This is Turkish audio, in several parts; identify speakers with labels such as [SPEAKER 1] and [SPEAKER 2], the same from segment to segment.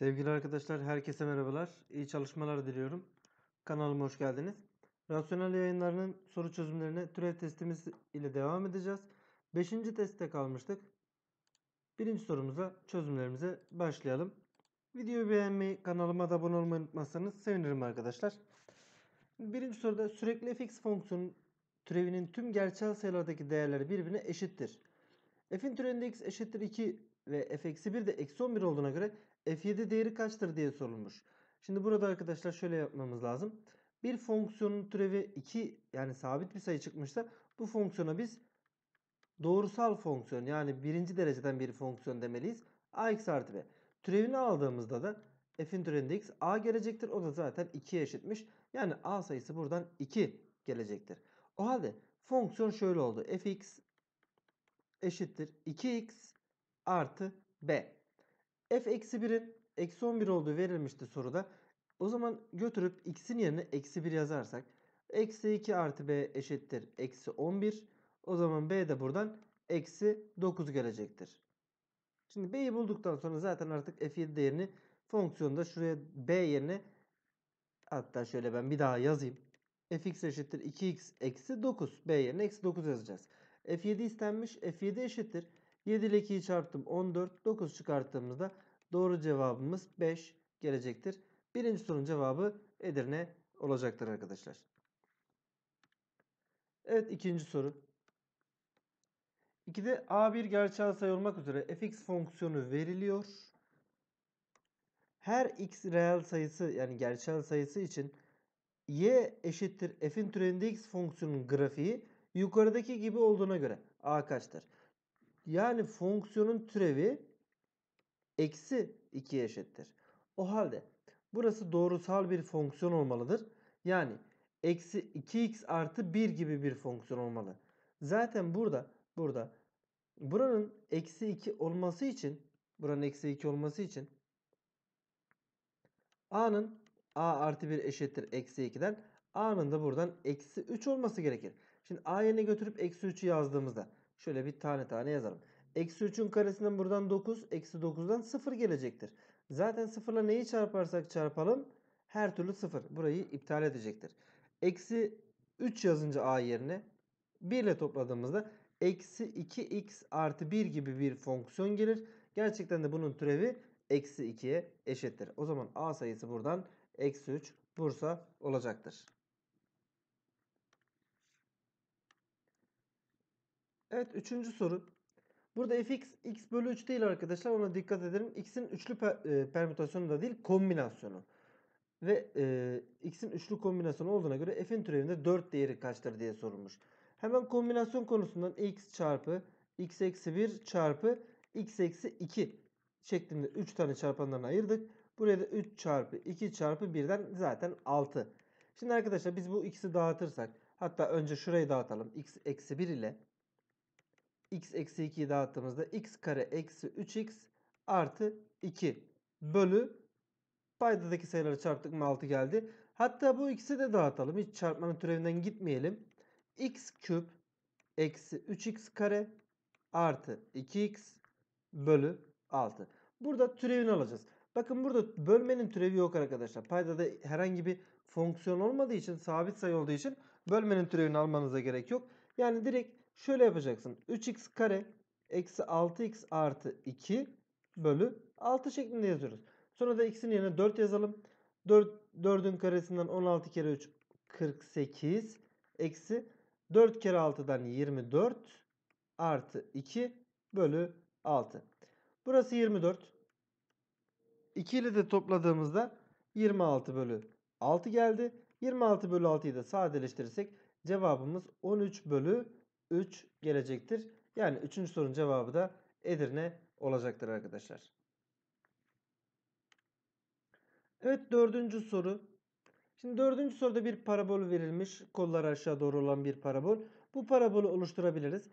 [SPEAKER 1] Sevgili arkadaşlar herkese merhabalar. İyi çalışmalar diliyorum. Kanalıma hoş geldiniz. Rasyonel yayınlarının soru çözümlerine türev testimiz ile devam edeceğiz. Beşinci testte kalmıştık. Birinci sorumuza çözümlerimize başlayalım. Videoyu beğenmeyi, kanalıma da abone olmayı unutmazsanız sevinirim arkadaşlar. Birinci soruda sürekli fx fonksiyonun türevinin tüm gerçel sayılardaki değerleri birbirine eşittir. f'in türevinde x eşittir 2 ve f-1 de eksi 11 olduğuna göre f7 değeri kaçtır diye sorulmuş. Şimdi burada arkadaşlar şöyle yapmamız lazım. Bir fonksiyonun türevi 2 yani sabit bir sayı çıkmışsa bu fonksiyona biz doğrusal fonksiyon yani birinci dereceden bir fonksiyon demeliyiz. ax artı b. Türevini aldığımızda da f'in türevinde x a gelecektir. O da zaten 2'ye eşitmiş. Yani a sayısı buradan 2 gelecektir. O halde fonksiyon şöyle oldu. fx eşittir 2x artı b f eksi 1'in eksi 11 olduğu verilmişti soruda. O zaman götürüp x'in yerine eksi 1 yazarsak eksi 2 artı b eşittir eksi 11. O zaman b de buradan eksi 9 gelecektir. Şimdi b'yi bulduktan sonra zaten artık f7 değerini fonksiyonda şuraya b yerine hatta şöyle ben bir daha yazayım. fx eşittir 2x eksi 9. b yerine eksi 9 yazacağız. f7 istenmiş. f7 eşittir 7 ile 2'yi çarptım 14. 9 çıkarttığımızda doğru cevabımız 5 gelecektir. Birinci sorunun cevabı Edirne olacaktır arkadaşlar. Evet ikinci soru. 2'de A1 gerçel sayı olmak üzere fx fonksiyonu veriliyor. Her x reel sayısı yani gerçel sayısı için y eşittir f'in türevinde x fonksiyonun grafiği yukarıdaki gibi olduğuna göre a kaçtır? Yani fonksiyonun türevi eksi 2'ye eşittir. O halde burası doğrusal bir fonksiyon olmalıdır. Yani eksi 2x artı 1 gibi bir fonksiyon olmalı. Zaten burada burada buranın eksi 2 olması için buranın eksi 2 olması için a'nın a artı 1 eşittir eksi 2'den a'nın da buradan eksi 3 olması gerekir. Şimdi a yerine götürüp eksi 3'ü yazdığımızda Şöyle bir tane tane yazalım. Eksi 3'ün karesinden buradan 9. Eksi 9'dan 0 gelecektir. Zaten 0 neyi çarparsak çarpalım her türlü 0. Burayı iptal edecektir. Eksi 3 yazınca a yerine 1 ile topladığımızda eksi 2x artı 1 gibi bir fonksiyon gelir. Gerçekten de bunun türevi eksi 2'ye eşittir. O zaman a sayısı buradan eksi 3 Bursa olacaktır. Evet üçüncü soru. Burada fx x bölü 3 değil arkadaşlar ona dikkat edelim. x'in üçlü per, e, permütasyonu da değil kombinasyonu. Ve e, x'in üçlü kombinasyonu olduğuna göre f'in türevinde 4 değeri kaçtır diye sorulmuş. Hemen kombinasyon konusundan x çarpı x eksi 1 çarpı x eksi 2 şeklinde 3 tane çarpanlarını ayırdık. Buraya da 3 çarpı 2 çarpı 1'den zaten 6. Şimdi arkadaşlar biz bu x'i dağıtırsak hatta önce şurayı dağıtalım x eksi 1 ile x eksi 2'yi dağıttığımızda x kare eksi 3x artı 2 bölü paydadaki sayıları çarptık mı 6 geldi. Hatta bu ikisi de dağıtalım. Hiç çarpmanın türevinden gitmeyelim. x küp eksi 3x kare artı 2x bölü 6. Burada türevini alacağız. Bakın burada bölmenin türevi yok arkadaşlar. Paydada herhangi bir fonksiyon olmadığı için sabit sayı olduğu için bölmenin türevini almanıza gerek yok. Yani direkt Şöyle yapacaksın. 3x kare eksi 6x artı 2 bölü 6 şeklinde yazıyoruz. Sonra da x'in yerine 4 yazalım. 4, 4'ün karesinden 16 kere 3 48 eksi 4 kere 6'dan 24 artı 2 bölü 6. Burası 24. 2 ile de topladığımızda 26 bölü 6 geldi. 26 bölü 6'yı da sadeleştirirsek cevabımız 13 bölü 3 gelecektir. Yani 3. sorunun cevabı da Edirne olacaktır arkadaşlar. Evet dördüncü soru. Şimdi dördüncü soruda bir parabol verilmiş. kollar aşağı doğru olan bir parabol. Bu parabolu oluşturabiliriz.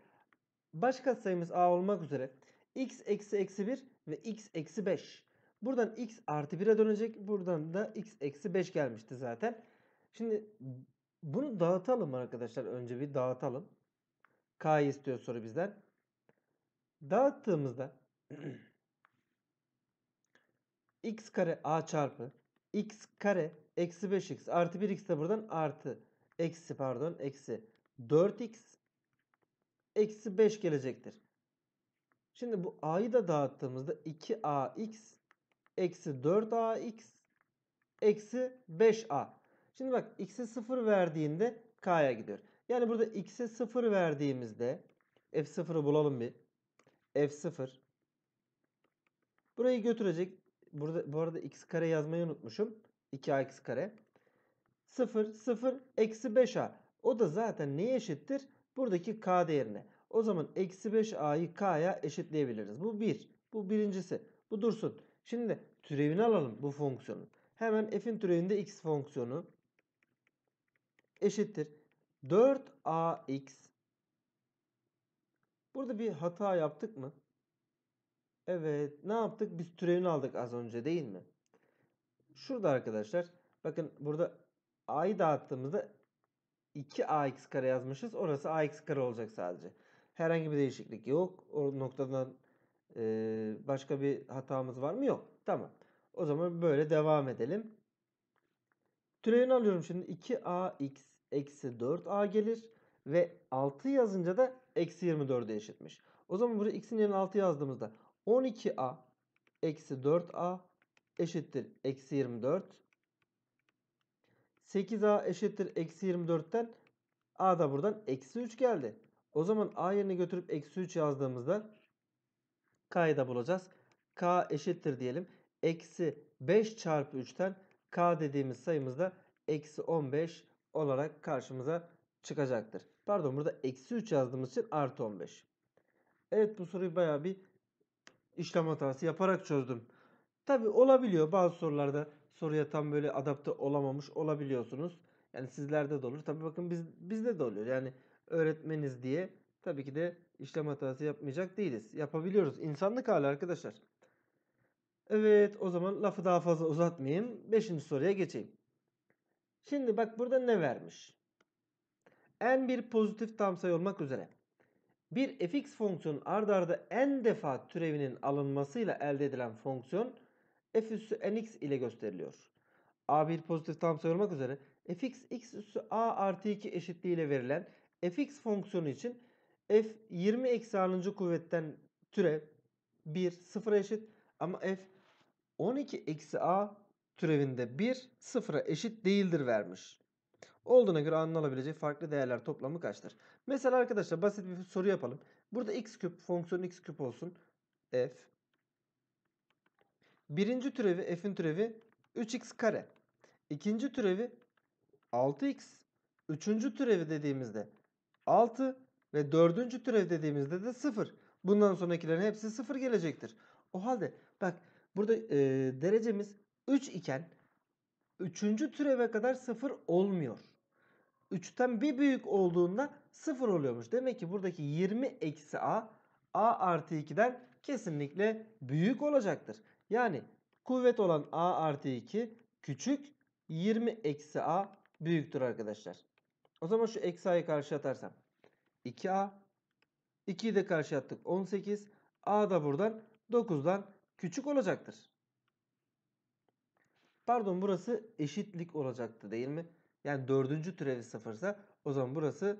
[SPEAKER 1] Baş katsayımız a olmak üzere x eksi eksi 1 ve x eksi 5. Buradan x artı 1'e dönecek. Buradan da x eksi 5 gelmişti zaten. Şimdi bunu dağıtalım arkadaşlar. Önce bir dağıtalım. K'yı istiyor soru bizden. Dağıttığımızda x kare a çarpı x kare eksi 5x artı 1x de buradan artı eksi pardon eksi 4x eksi 5 gelecektir. Şimdi bu a'yı da dağıttığımızda 2ax eksi 4ax eksi 5a. Şimdi bak x'e 0 verdiğinde k'ya gidiyor. Yani burada x'e 0 verdiğimizde f0'ı bulalım bir. f0 burayı götürecek. Burada bu arada x kare yazmayı unutmuşum. 2ax kare. 0 0 eksi 5a. O da zaten neye eşittir? Buradaki k değerine. O zaman eksi 5a'yı k'ya eşitleyebiliriz. Bu 1. Bir. Bu birincisi. Bu dursun. Şimdi türevini alalım bu fonksiyonun. Hemen f'in türevinde x fonksiyonu eşittir. 4ax Burada bir hata yaptık mı? Evet. Ne yaptık? Biz türevini aldık az önce değil mi? Şurada arkadaşlar. Bakın burada a'yı dağıttığımızda 2ax kare yazmışız. Orası ax kare olacak sadece. Herhangi bir değişiklik yok. O noktadan başka bir hatamız var mı? Yok. Tamam. O zaman böyle devam edelim. Türevini alıyorum şimdi. 2ax eksi 4a gelir. Ve 6 yazınca da eksi 24'e eşitmiş. O zaman buraya x'in yerine 6 yazdığımızda 12a eksi 4a eşittir eksi 24. 8a eşittir eksi 24'ten a da buradan eksi 3 geldi. O zaman a yerine götürüp eksi 3 yazdığımızda k'yı da bulacağız. k eşittir diyelim. Eksi 5 çarpı 3'ten k dediğimiz sayımızda eksi 15 olarak karşımıza çıkacaktır. Pardon burada eksi 3 yazdığımız için artı 15. Evet bu soruyu baya bir işlem hatası yaparak çözdüm. Tabi olabiliyor bazı sorularda soruya tam böyle adapte olamamış olabiliyorsunuz. Yani sizlerde de olur. Tabi bakın biz, bizde de oluyor. Yani öğretmeniz diye tabii ki de işlem hatası yapmayacak değiliz. Yapabiliyoruz. İnsanlık hali arkadaşlar. Evet o zaman lafı daha fazla uzatmayayım. Beşinci soruya geçeyim. Şimdi bak burada ne vermiş? n bir pozitif tam sayı olmak üzere bir fx fonksiyonun ardarda arda n defa türevinin alınmasıyla elde edilen fonksiyon f üssü nx ile gösteriliyor. a bir pozitif tam sayı olmak üzere fx x üssü a artı 2 eşitliği ile verilen fx fonksiyonu için f 20 eksi a'nıncı kuvvetten türev 1 sıfıra eşit ama f 12 eksi a türevinde 1 sıfıra eşit değildir vermiş. Olduğuna göre anılabilecek farklı değerler toplamı kaçtır? Mesela arkadaşlar basit bir soru yapalım. Burada x küp fonksiyonu x küp olsun. f. Birinci türevi f'in türevi 3x kare. İkinci türevi 6x. Üçüncü türevi dediğimizde 6 ve dördüncü türev dediğimizde de 0. Bundan sonrakilerin hepsi 0 gelecektir. O halde bak burada e, derecemiz 3 iken 3. türeve kadar 0 olmuyor. 3'ten bir büyük olduğunda 0 oluyormuş. Demek ki buradaki 20 eksi a a artı 2'den kesinlikle büyük olacaktır. Yani kuvvet olan a artı 2 küçük 20 eksi a büyüktür arkadaşlar. O zaman şu eksi a'yı karşı atarsam 2a 2'yi de karşı attık 18 a da buradan 9'dan küçük olacaktır. Pardon burası eşitlik olacaktı değil mi? Yani dördüncü türevi sıfırsa o zaman burası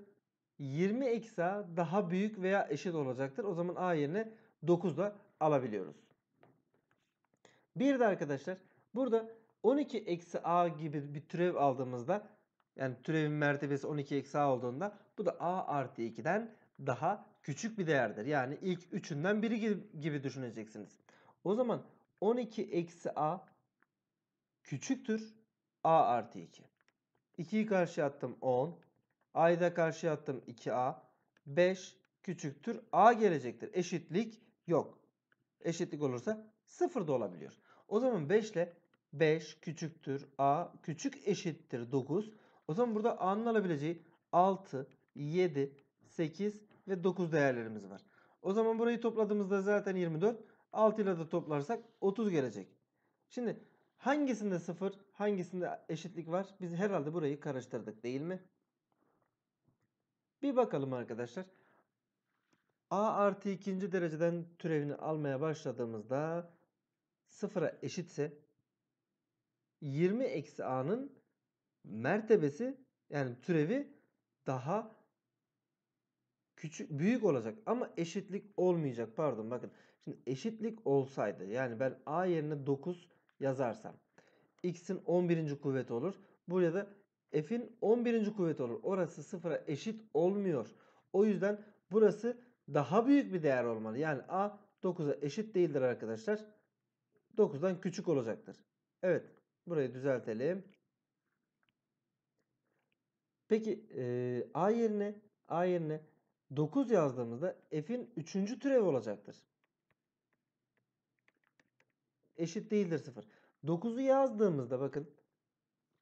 [SPEAKER 1] 20 eksi a daha büyük veya eşit olacaktır. O zaman a yerine 9 da alabiliyoruz. Bir de arkadaşlar burada 12 eksi a gibi bir türev aldığımızda yani türevin mertebesi 12 eksi a olduğunda bu da a artı 2'den daha küçük bir değerdir. Yani ilk üçünden biri gibi düşüneceksiniz. O zaman 12 eksi a küçüktür a artı 2. 2'yi karşıya attım 10. A'yı da karşıya attım 2a. 5 küçüktür a gelecektir. Eşitlik yok. Eşitlik olursa 0 da olabiliyor. O zaman 5 ile 5 küçüktür a küçük eşittir 9. O zaman burada a'nın alabileceği 6, 7, 8 ve 9 değerlerimiz var. O zaman burayı topladığımızda zaten 24. 6 ile de toplarsak 30 gelecek. Şimdi Hangisinde sıfır, hangisinde eşitlik var? Biz herhalde burayı karıştırdık değil mi? Bir bakalım arkadaşlar. A artı ikinci dereceden türevini almaya başladığımızda sıfıra eşitse 20 eksi a'nın mertebesi yani türevi daha küçük büyük olacak ama eşitlik olmayacak pardon bakın. Şimdi eşitlik olsaydı yani ben a yerine 9 yazarsam x'in 11. kuvveti olur. Buraya da f'in 11. kuvveti olur. Orası sıfıra eşit olmuyor. O yüzden burası daha büyük bir değer olmalı. Yani a 9'a eşit değildir arkadaşlar. 9'dan küçük olacaktır. Evet burayı düzeltelim. Peki e, a yerine a yerine 9 yazdığımızda f'in 3. türevi olacaktır eşit değildir 0. 9'u yazdığımızda bakın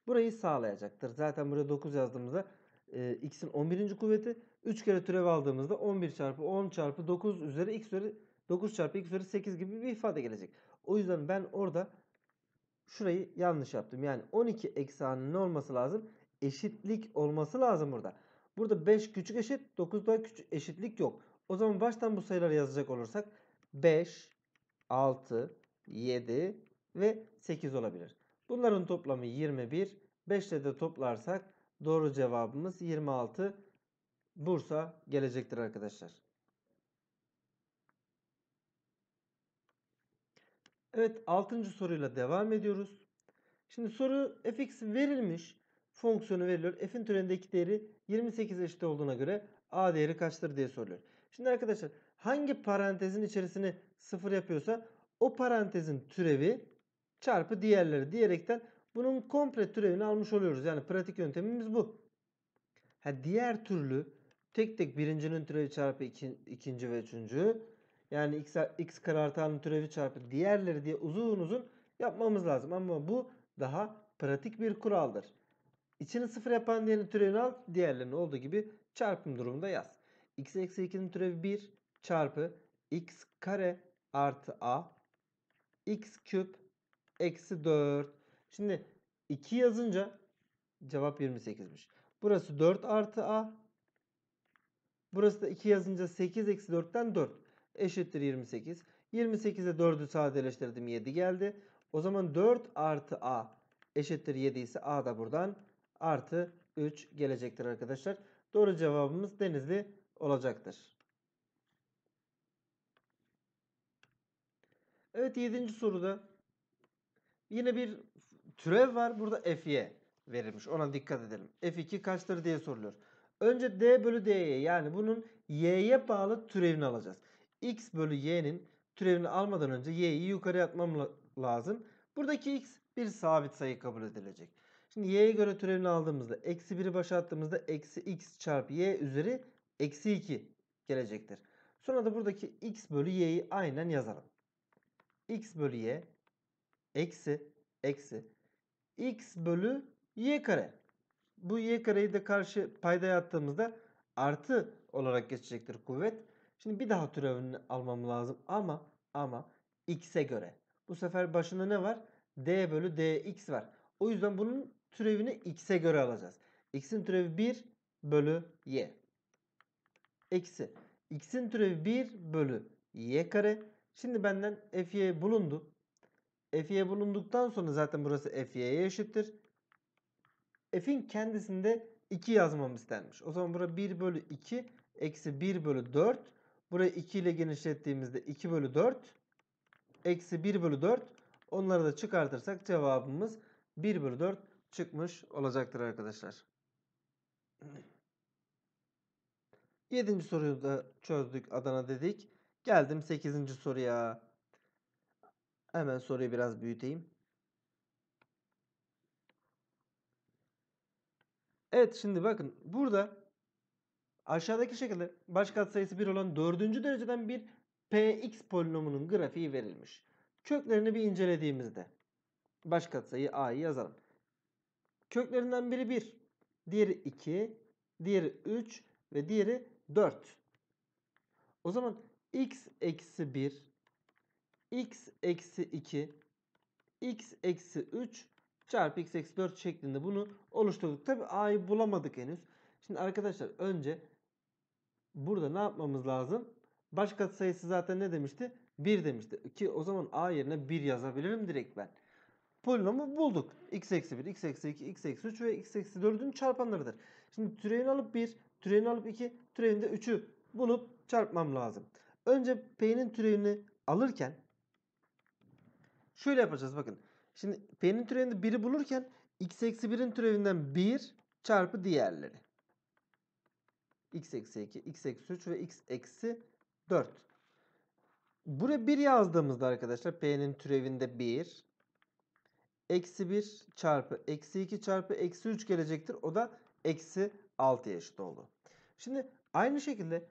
[SPEAKER 1] burayı sağlayacaktır. Zaten buraya 9 yazdığımızda e, x'in 11. kuvveti 3 kere türev aldığımızda 11 çarpı 10 çarpı 9 üzeri x üzeri 9 çarpı x üzeri 8 gibi bir ifade gelecek. O yüzden ben orada şurayı yanlış yaptım. Yani 12 eksanının ne olması lazım? Eşitlik olması lazım burada. Burada 5 küçük eşit daha küçük eşitlik yok. O zaman baştan bu sayıları yazacak olursak 5, 6, 7 ve 8 olabilir. Bunların toplamı 21. 5 ile de toplarsak doğru cevabımız 26 Bursa gelecektir arkadaşlar. Evet 6. soruyla devam ediyoruz. Şimdi soru fx verilmiş. Fonksiyonu veriliyor. f'in türevindeki değeri 28 eşit olduğuna göre a değeri kaçtır diye soruluyor. Şimdi arkadaşlar hangi parantezin içerisini sıfır yapıyorsa o parantezin türevi çarpı diğerleri diyerekten bunun komple türevini almış oluyoruz. Yani pratik yöntemimiz bu. Ha, diğer türlü tek tek birincinin türevi çarpı iki, ikinci ve üçüncü. Yani x, x kare artanın türevi çarpı diğerleri diye uzun uzun yapmamız lazım. Ama bu daha pratik bir kuraldır. İçini sıfır yapan diğerinin türevini al. diğerlerinin olduğu gibi çarpım durumunda yaz. x eksi 2'nin türevi 1 çarpı x kare artı a x küp eksi 4. Şimdi 2 yazınca cevap 28'miş. Burası 4 artı a. Burası da 2 yazınca 8 eksi 4'ten 4 eşittir 28. 28'e 4'ü sadeleştirdim 7 geldi. O zaman 4 artı a eşittir 7 ise a da buradan artı 3 gelecektir arkadaşlar. Doğru cevabımız Denizli olacaktır. Evet 7. soruda yine bir türev var. Burada F'ye verilmiş. Ona dikkat edelim. F2 kaçtır diye soruluyor. Önce D bölü D'ye yani bunun Y'ye bağlı türevini alacağız. X bölü Y'nin türevini almadan önce Y'yi yukarı atmam lazım. Buradaki X bir sabit sayı kabul edilecek. Şimdi Y'ye göre türevini aldığımızda eksi 1'i başa attığımızda eksi X çarpı Y üzeri eksi 2 gelecektir. Sonra da buradaki X bölü Y'yi aynen yazalım x bölü y eksi eksi x bölü y kare. Bu y kareyi de karşı paydaya attığımızda artı olarak geçecektir kuvvet. Şimdi bir daha türevini almam lazım ama ama x'e göre. Bu sefer başında ne var? d bölü dx var. O yüzden bunun türevini x'e göre alacağız. x'in türevi 1 bölü y. Eksi. x'in türevi 1 bölü y kare Şimdi benden F'ye bulundu. F'ye bulunduktan sonra zaten burası F'ye eşittir. F'in kendisinde 2 yazmam istenmiş. O zaman burası 1 bölü 2 eksi 1 bölü 4. Burayı 2 ile genişlettiğimizde 2 bölü 4 eksi 1 bölü 4. Onları da çıkartırsak cevabımız 1 bölü 4 çıkmış olacaktır arkadaşlar. Yedinci soruyu da çözdük Adana dedik. Geldim 8. soruya. Hemen soruyu biraz büyüteyim. Evet şimdi bakın burada aşağıdaki şekilde baş katsayısı 1 olan 4. dereceden bir px polinomunun grafiği verilmiş. Köklerini bir incelediğimizde baş katsayı a'yı yazalım. Köklerinden biri 1, diğeri 2, diğeri 3 ve diğeri 4. O zaman x eksi 1, x eksi 2, x eksi 3 çarpı x eksi 4 şeklinde bunu oluşturduk. Tabi a'yı bulamadık henüz. Şimdi arkadaşlar önce burada ne yapmamız lazım? Başka sayısı zaten ne demişti? 1 demişti. Ki o zaman a yerine 1 yazabilirim direkt ben. Polinomu bulduk. x eksi 1, x eksi 2, x eksi 3 ve x eksi 4'ün çarpanlarıdır. Şimdi türevini alıp 1, türevini alıp 2, türevini de 3'ü bulup çarpmam lazım. Önce P'nin türevini alırken şöyle yapacağız bakın. Şimdi P'nin türevinde 1'i bulurken x eksi 1'in türevinden 1 çarpı diğerleri. x eksi 2, x eksi 3 ve x eksi 4. Buraya 1 yazdığımızda arkadaşlar P'nin türevinde 1 eksi 1 çarpı eksi 2 çarpı eksi 3 gelecektir. O da eksi 6 eşit oldu. Şimdi aynı şekilde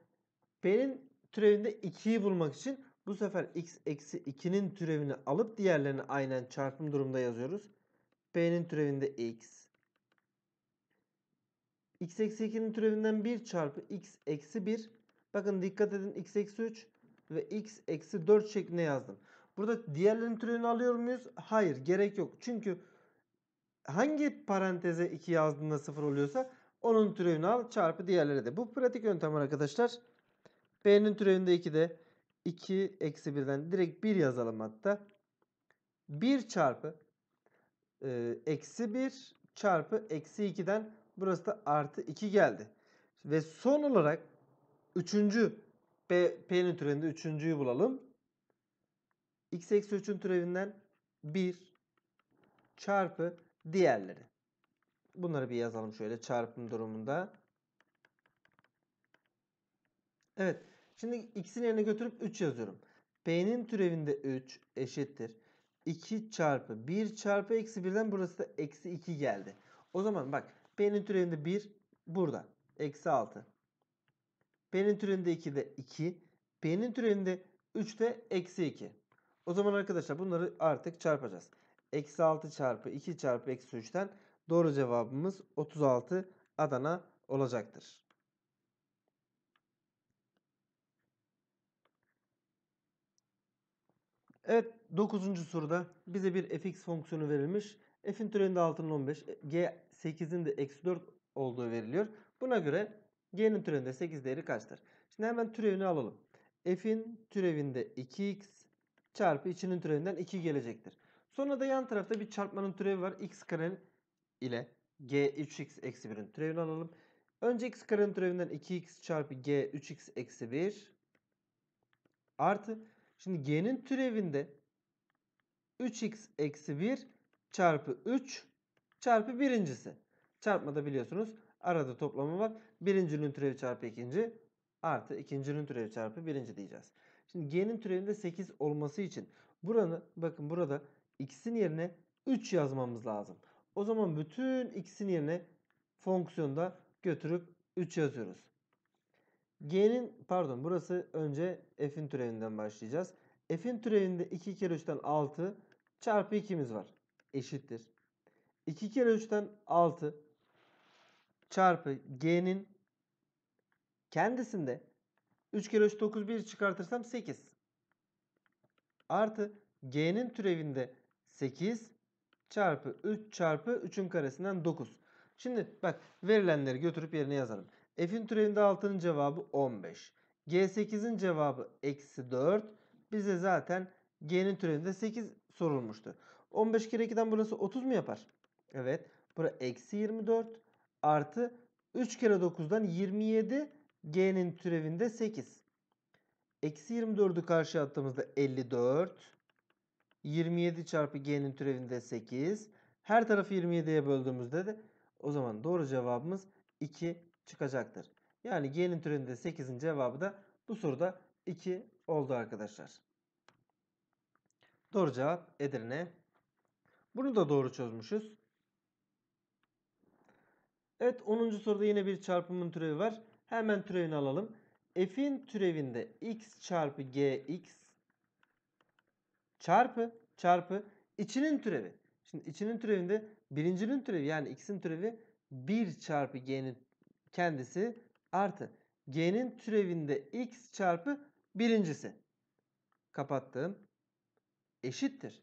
[SPEAKER 1] P'nin Türevinde 2'yi bulmak için bu sefer x eksi 2'nin türevini alıp diğerlerini aynen çarpım durumda yazıyoruz. B'nin türevinde x. x eksi 2'nin türevinden 1 çarpı x eksi 1. Bakın dikkat edin x eksi 3 ve x eksi 4 şeklinde yazdım. Burada diğerlerin türevini alıyor muyuz? Hayır gerek yok. Çünkü hangi paranteze 2 yazdığında 0 oluyorsa onun türevini al çarpı diğerleri de. Bu pratik yöntem arkadaşlar. B'nin türevinde 2 de 2 eksi 1'den direkt 1 yazalım hatta. 1 çarpı e, eksi 1 çarpı eksi 2'den burası da artı 2 geldi. Ve son olarak 3. B, P'nin türevinde 3.'yü bulalım. x eksi 3'ün türevinden 1 çarpı diğerleri. Bunları bir yazalım şöyle çarpım durumunda. Evet. Şimdi x'in yerine götürüp 3 yazıyorum. P'nin türevinde 3 eşittir. 2 çarpı 1 çarpı eksi 1'den burası da eksi 2 geldi. O zaman bak P'nin türevinde 1 burada. Eksi 6. P'nin türevinde 2 de 2. P'nin türevinde 3 de eksi 2. O zaman arkadaşlar bunları artık çarpacağız. Eksi 6 çarpı 2 çarpı eksi 3'ten doğru cevabımız 36 Adana olacaktır. Evet 9. soruda bize bir fx fonksiyonu verilmiş. f'in türevinde 6'nın 15, g 8'in de eksi 4 olduğu veriliyor. Buna göre g'nin türevinde 8 değeri kaçtır? Şimdi hemen türevini alalım. f'in türevinde 2x çarpı içinin türevinden 2 gelecektir. Sonra da yan tarafta bir çarpmanın türevi var. x kare ile g 3x eksi 1'in türevini alalım. Önce x karenin türevinden 2x çarpı g 3x eksi 1 artı Şimdi g'nin türevinde 3x eksi 1 çarpı 3 çarpı birincisi. Çarpmada biliyorsunuz arada toplamı var. Birincinin türevi çarpı ikinci artı ikincinin türevi çarpı birinci diyeceğiz. Şimdi g'nin türevinde 8 olması için buranı bakın burada x'in yerine 3 yazmamız lazım. O zaman bütün x'in yerine fonksiyonda götürüp 3 yazıyoruz. G'nin pardon burası önce f'in türevinden başlayacağız. F'in türevinde 2 kere 3'ten 6 çarpı 2'miz var. Eşittir. 2 kere 3'ten 6 çarpı G'nin kendisinde 3 kere 3 9 1 çıkartırsam 8. Artı G'nin türevinde 8 çarpı 3 çarpı 3'ün karesinden 9. Şimdi bak verilenleri götürüp yerine yazalım. F'in türevinde 6'nın cevabı 15. G8'in cevabı eksi 4. Bize zaten G'nin türevinde 8 sorulmuştu. 15 kere 2'den burası 30 mu yapar? Evet. Bura eksi 24 artı 3 kere 9'dan 27 G'nin türevinde 8. Eksi 24'ü karşıya attığımızda 54. 27 çarpı G'nin türevinde 8. Her tarafı 27'ye böldüğümüzde de o zaman doğru cevabımız 2 çıkacaktır. Yani G'nin türünde 8'in cevabı da bu soruda 2 oldu arkadaşlar. Doğru cevap Edirne. Bunu da doğru çözmüşüz. Evet 10. soruda yine bir çarpımın türevi var. Hemen türevini alalım. F'in türevinde x çarpı gx çarpı çarpı içinin türevi. Şimdi içinin türevinde birincinin türevi yani x'in türevi 1 çarpı g'nin kendisi artı g'nin türevinde x çarpı birincisi. Kapattım. Eşittir.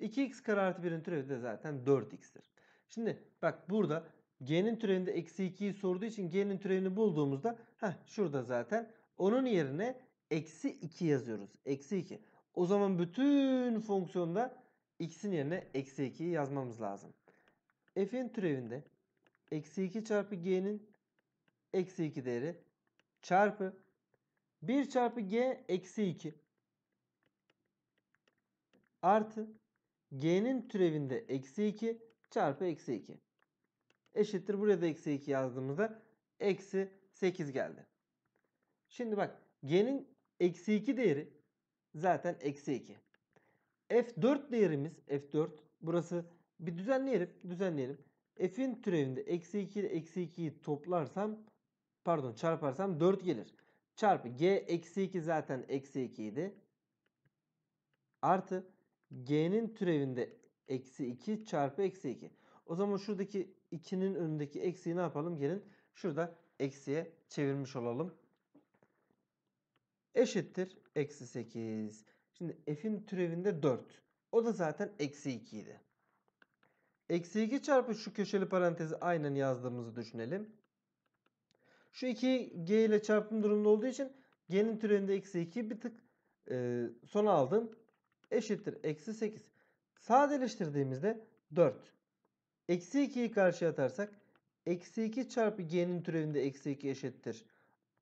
[SPEAKER 1] 2x kare artı 1'in türevi de zaten 4x'tir. Şimdi bak burada g'nin türevinde eksi 2'yi sorduğu için g'nin türevini bulduğumuzda heh, şurada zaten onun yerine eksi 2 yazıyoruz. Eksi 2. O zaman bütün fonksiyonda x'in yerine eksi 2'yi yazmamız lazım. f'in türevinde eksi 2 çarpı g'nin eksi 2 değeri çarpı 1 çarpı g eksi 2 artı g'nin türevinde eksi 2 çarpı eksi 2 eşittir. Buraya da eksi 2 yazdığımızda eksi 8 geldi. Şimdi bak g'nin eksi 2 değeri zaten eksi 2. F4 değerimiz F4 burası bir düzenleyelim düzenleyelim. F'in türevinde eksi 2 ile eksi 2'yi toplarsam pardon çarparsam 4 gelir. Çarpı G eksi 2 zaten eksi 2 idi. Artı G'nin türevinde eksi 2 çarpı eksi 2. O zaman şuradaki 2'nin önündeki eksiyi ne yapalım? Gelin şurada eksiye çevirmiş olalım. Eşittir eksi 8. Şimdi f'in türevinde 4. O da zaten eksi 2 idi. Eksi 2 çarpı şu köşeli parantezi aynen yazdığımızı düşünelim. Şu 2'yi g ile çarpım durumunda olduğu için g'nin türevinde eksi 2 bir tık e, sona aldım. Eşittir eksi 8. Sadeleştirdiğimizde 4. Eksi 2'yi karşıya atarsak eksi 2 çarpı g'nin türevinde eksi 2 eşittir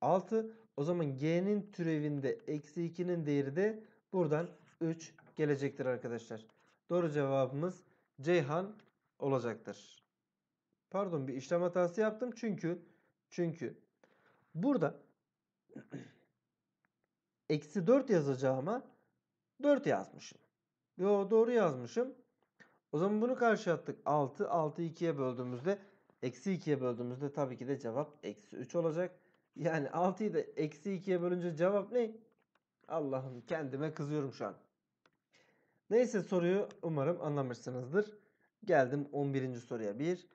[SPEAKER 1] 6. O zaman g'nin türevinde eksi 2'nin değeri de buradan 3 gelecektir arkadaşlar. Doğru cevabımız Ceyhan olacaktır. Pardon bir işlem hatası yaptım çünkü çünkü burada eksi 4 yazacağıma 4 yazmışım. Yo doğru yazmışım. O zaman bunu karşı attık. 6, 6'yı 2'ye böldüğümüzde eksi 2'ye böldüğümüzde tabii ki de cevap eksi 3 olacak. Yani 6'yı da eksi 2'ye bölünce cevap ne? Allah'ım kendime kızıyorum şu an. Neyse soruyu umarım anlamışsınızdır. Geldim 11. soruya. 1.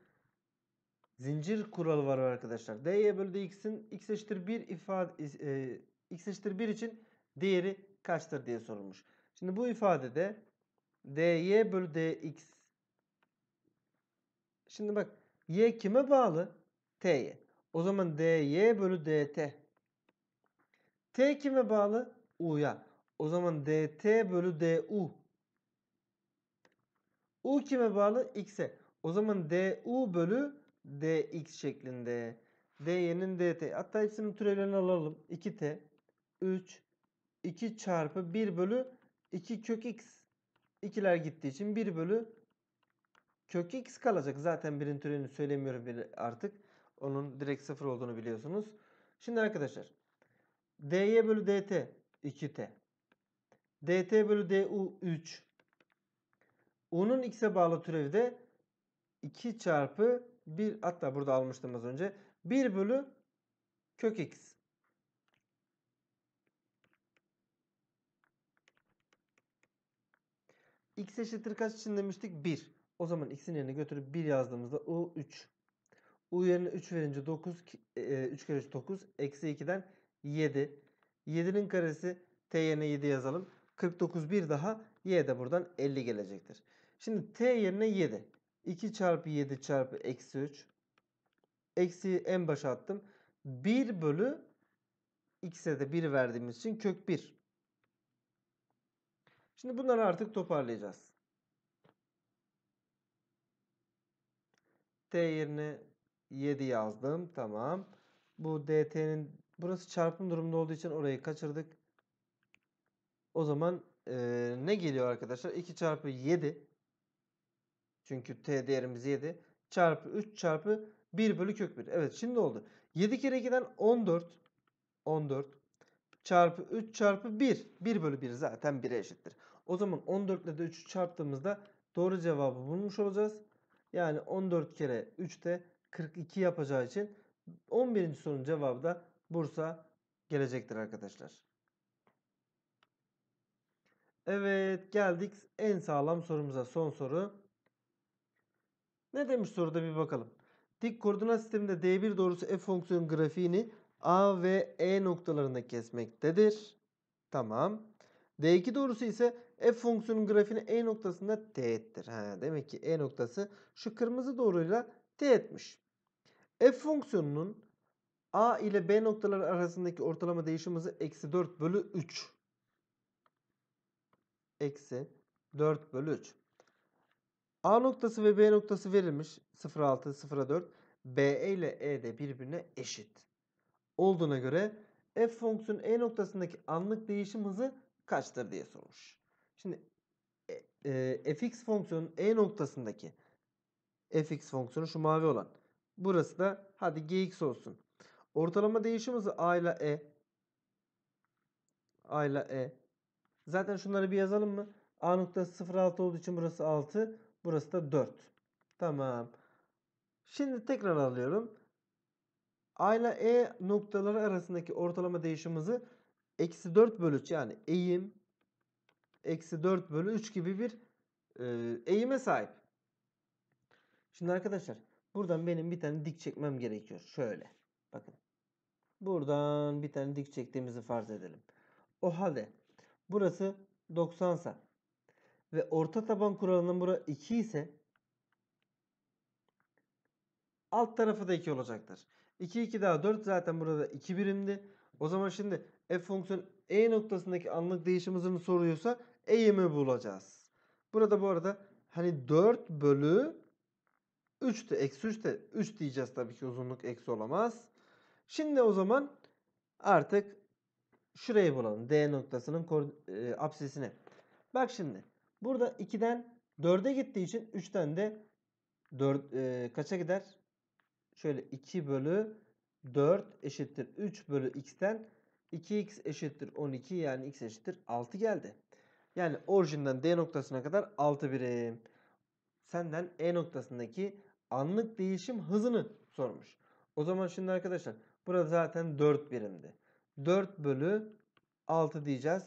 [SPEAKER 1] Zincir kuralı var arkadaşlar. D'ye bölü dx'in x eşittir 1 ifade e, x eşittir 1 için değeri kaçtır diye sorulmuş. Şimdi bu ifadede dy bölü dx Şimdi bak y kime bağlı? t'ye. O zaman dy bölü dt t kime bağlı? u'ya. O zaman dt bölü du U kime bağlı? X'e. O zaman du bölü dx şeklinde. dy'nin dt. Hatta hepsinin türevlerini alalım. 2t 3 2 çarpı 1 bölü 2 kök x. İkiler gittiği için 1 bölü kök x kalacak. Zaten birin türevini söylemiyorum artık. Onun direkt sıfır olduğunu biliyorsunuz. Şimdi arkadaşlar dy bölü dt 2t dt bölü du 3 U'nun x'e bağlı türevi de 2 çarpı 1 hatta burada almıştım az önce. 1 bölü kök x. x eşittir kaç için demiştik? 1. O zaman x'in yerine götürüp 1 yazdığımızda u 3. U yerine 3 verince 9, 3 e, kere 3 9, eksi 2'den 7. 7'nin karesi t yerine 7 yazalım. 49 bir daha y de buradan 50 gelecektir. Şimdi t yerine 7. 2 çarpı 7 çarpı eksi 3. Eksi en başa attım. 1 bölü x'e de 1 verdiğimiz için kök 1. Şimdi bunları artık toparlayacağız. t yerine 7 yazdım. Tamam. Bu dt'nin burası çarpım durumunda olduğu için orayı kaçırdık. O zaman e, ne geliyor arkadaşlar? 2 çarpı 7 çünkü t değerimiz 7. Çarpı 3 çarpı 1 bölü kök 1. Evet şimdi oldu. 7 kere 2'den 14. 14 çarpı 3 çarpı 1. 1 bölü 1 zaten 1'e eşittir. O zaman 14 ile de 3'ü çarptığımızda doğru cevabı bulmuş olacağız. Yani 14 kere 3 de 42 yapacağı için 11. sorunun cevabı da Bursa gelecektir arkadaşlar. Evet geldik en sağlam sorumuza son soru. Ne demiş soruda bir bakalım. Dik koordinat sisteminde D1 doğrusu f fonksiyon grafiğini A ve E noktalarında kesmektedir. Tamam. D2 doğrusu ise f fonksiyonun grafiğini E noktasında teğettir. Ha, demek ki E noktası şu kırmızı doğruyla teğetmiş. F fonksiyonunun A ile B noktaları arasındaki ortalama değişim hızı eksi 4 bölü 3. Eksi 4 bölü 3. A noktası ve B noktası verilmiş. 0,6, 0,4. BE ile E de birbirine eşit. Olduğuna göre f fonksiyon E noktasındaki anlık değişim hızı kaçtır diye sormuş. Şimdi e, e, fx fonksiyonun E noktasındaki fx fonksiyonu şu mavi olan. Burası da hadi gx olsun. Ortalama değişim hızı a ile e. a ile e. Zaten şunları bir yazalım mı? a noktası 0.6 olduğu için burası 6. Burası da 4. Tamam. Şimdi tekrar alıyorum. A ile E noktaları arasındaki ortalama değişim eksi 4 bölü 3 yani eğim eksi 4 bölü 3 gibi bir e, eğime sahip. Şimdi arkadaşlar buradan benim bir tane dik çekmem gerekiyor. Şöyle bakın. Buradan bir tane dik çektiğimizi farz edelim. O halde burası 90 sa ve orta taban kuralının bura 2 ise alt tarafı da 2 olacaktır. 2 2 daha 4 zaten burada 2 birimdi. O zaman şimdi f fonksiyon e noktasındaki anlık değişim hızını soruyorsa e mi bulacağız. Burada bu arada hani 4 bölü 3 de eksi 3 de 3 diyeceğiz tabii ki uzunluk eksi olamaz. Şimdi o zaman artık şurayı bulalım. D noktasının e, absesini. Bak şimdi Burada 2'den 4'e gittiği için 3'ten de 4 e, kaça gider? Şöyle 2 bölü 4 eşittir 3 bölü x'ten 2x eşittir 12 yani x eşittir 6 geldi. Yani orijinden D noktasına kadar 6 birim. Senden E noktasındaki anlık değişim hızını sormuş. O zaman şimdi arkadaşlar burada zaten 4 birimdi. 4 bölü 6 diyeceğiz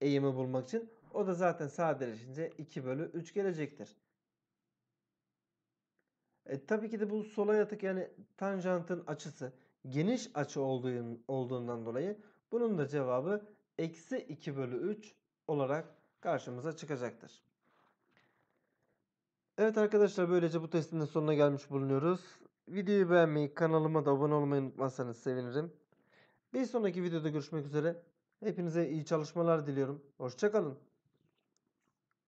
[SPEAKER 1] eğimi bulmak için. O da zaten sadeleşince 2 bölü 3 gelecektir. E, tabii ki de bu sola yatık yani tanjantın açısı geniş açı olduğun, olduğundan dolayı bunun da cevabı eksi 2 bölü 3 olarak karşımıza çıkacaktır. Evet arkadaşlar böylece bu testin de sonuna gelmiş bulunuyoruz. Videoyu beğenmeyi, kanalıma da abone olmayı unutmazsanız sevinirim. Bir sonraki videoda görüşmek üzere. Hepinize iyi çalışmalar diliyorum. Hoşçakalın.